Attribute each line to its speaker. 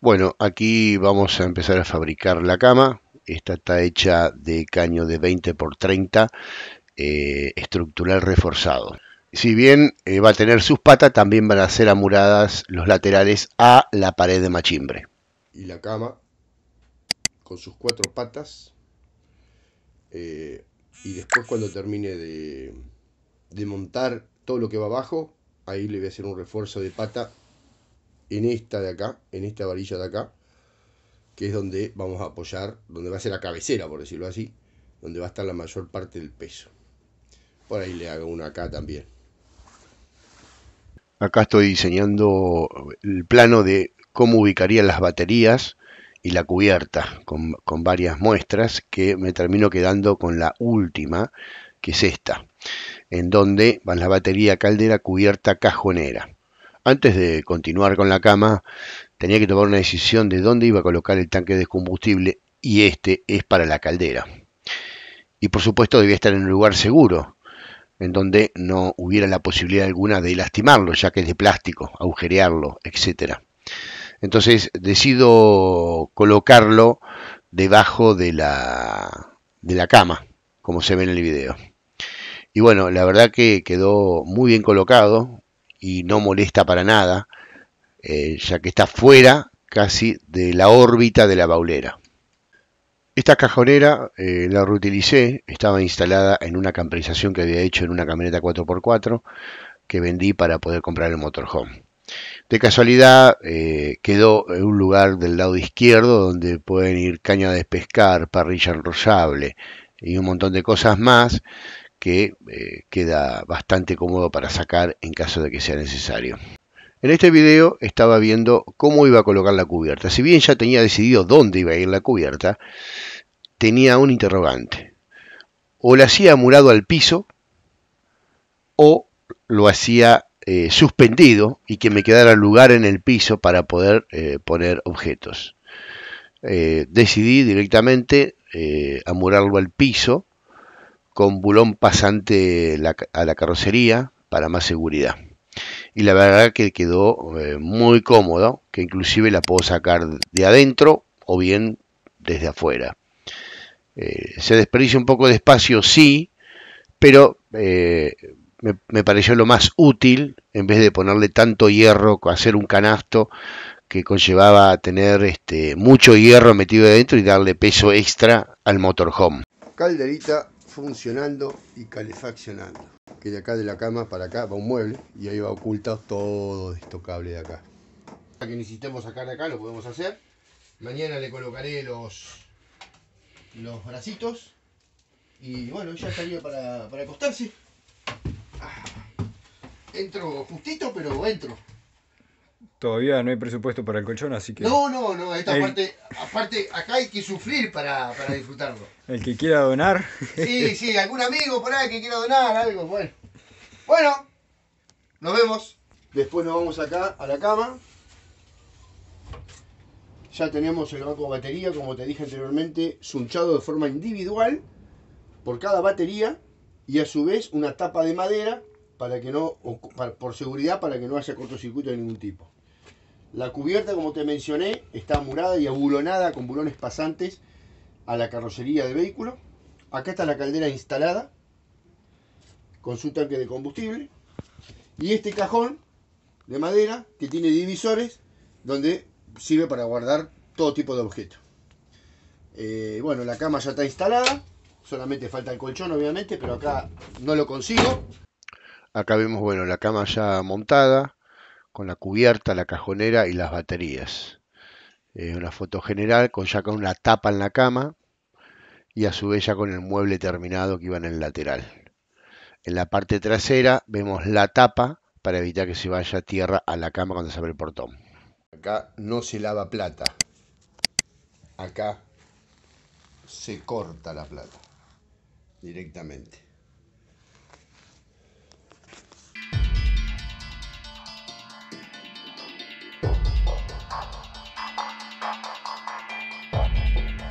Speaker 1: Bueno, aquí vamos a empezar a fabricar la cama. Esta está hecha de caño de 20 por 30 eh, estructural reforzado. Si bien eh, va a tener sus patas, también van a ser amuradas los laterales a la pared de machimbre. Y la cama, con sus cuatro patas, eh, y después cuando termine de, de montar todo lo que va abajo, ahí le voy a hacer un refuerzo de pata en esta de acá, en esta varilla de acá, que es donde vamos a apoyar, donde va a ser la cabecera, por decirlo así, donde va a estar la mayor parte del peso. Por ahí le hago una acá también. Acá estoy diseñando el plano de cómo ubicaría las baterías y la cubierta con, con varias muestras que me termino quedando con la última, que es esta, en donde van la batería caldera cubierta cajonera. Antes de continuar con la cama, tenía que tomar una decisión de dónde iba a colocar el tanque de combustible y este es para la caldera. Y por supuesto debía estar en un lugar seguro, en donde no hubiera la posibilidad alguna de lastimarlo, ya que es de plástico, agujerearlo, etcétera Entonces decido colocarlo debajo de la, de la cama, como se ve en el video. Y bueno, la verdad que quedó muy bien colocado, y no molesta para nada, eh, ya que está fuera casi de la órbita de la baulera. Esta cajonera eh, la reutilicé, estaba instalada en una camperización que había hecho en una camioneta 4x4 que vendí para poder comprar el motorhome. De casualidad eh, quedó en un lugar del lado izquierdo donde pueden ir caña de pescar, parrilla enrollable y un montón de cosas más que eh, queda bastante cómodo para sacar en caso de que sea necesario. En este video estaba viendo cómo iba a colocar la cubierta. Si bien ya tenía decidido dónde iba a ir la cubierta, tenía un interrogante. O la hacía murado al piso o lo hacía eh, suspendido y que me quedara lugar en el piso para poder eh, poner objetos. decidí directamente amurarlo al piso con bulón pasante a la carrocería para más seguridad. Y la verdad que quedó eh, muy cómodo, que inclusive la puedo sacar de adentro o bien desde afuera. Eh, se desperdicia un poco de espacio, sí, pero eh, me, pareció lo más útil en vez de ponerle tanto hierro, hacer un canasto que conllevaba tener este, mucho hierro metido adentro y darle peso extra al motorhome. Calderita funcionando y calefaccionando. Que de acá de la cama para acá va un mueble y ahí va ocultado todo esto cable de acá. Que necesitemos sacar de acá lo podemos hacer. Mañana le colocaré los, los bracitos. Y bueno, ya estaría para, para acostarse. Ah, entro justito, pero entro. Todavía no hay presupuesto para el colchón, así que... No, no, no, esta parte Aparte, acá hay que sufrir para, disfrutarlo. El que quiera donar. Sí, sí, algún amigo por ahí que quiera donar algo, bueno. Bueno, nos vemos. Después nos vamos acá a la cama. Ya tenemos el banco de batería, como te dije anteriormente, sunchado de forma individual por cada batería y a su vez una tapa de madera para que no, por seguridad, para que no haya cortocircuito de ningún tipo. La cubierta, como te mencioné, está murada y abulonada con bulones pasantes a la carrocería del vehículo. Acá está la caldera instalada con su tanque de combustible. Y este cajón de madera que tiene divisores donde sirve para guardar todo tipo de objetos. Eh, bueno, la cama ya está instalada. Solamente falta el colchón, obviamente, pero acá no lo consigo. Acá vemos, bueno, la cama ya montada, con la cubierta, la cajonera y las baterías. Es eh, una foto general con ya con una tapa en la cama y a su vez ya con el mueble terminado que iba en el lateral. En la parte trasera vemos la tapa para evitar que se vaya tierra a la cama cuando se abre el portón. Acá no se lava plata. Acá se corta la plata directamente.